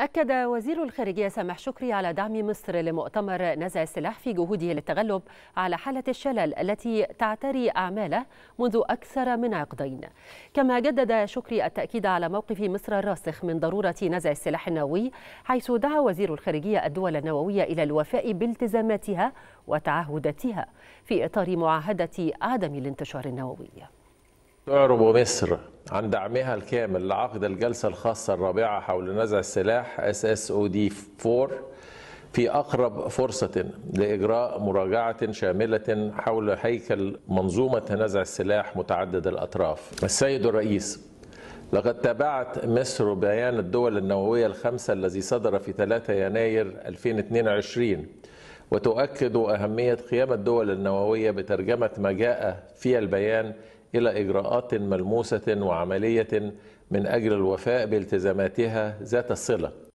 أكد وزير الخارجية سامح شكري على دعم مصر لمؤتمر نزع السلاح في جهوده للتغلب على حالة الشلل التي تعتري أعماله منذ أكثر من عقدين كما جدد شكري التأكيد على موقف مصر الراسخ من ضرورة نزع السلاح النووي حيث دعا وزير الخارجية الدول النووية إلى الوفاء بالتزاماتها وتعهداتها في إطار معاهدة عدم الانتشار النووي تعرب مصر عن دعمها الكامل لعقد الجلسة الخاصة الرابعة حول نزع السلاح اس اس او دي 4 في أقرب فرصة لإجراء مراجعة شاملة حول هيكل منظومة نزع السلاح متعدد الأطراف السيد الرئيس لقد تابعت مصر بيان الدول النووية الخمسة الذي صدر في 3 يناير 2022 وتؤكد أهمية قيام الدول النووية بترجمة ما جاء في البيان إلى إجراءات ملموسة وعملية من أجل الوفاء بالتزاماتها ذات الصلة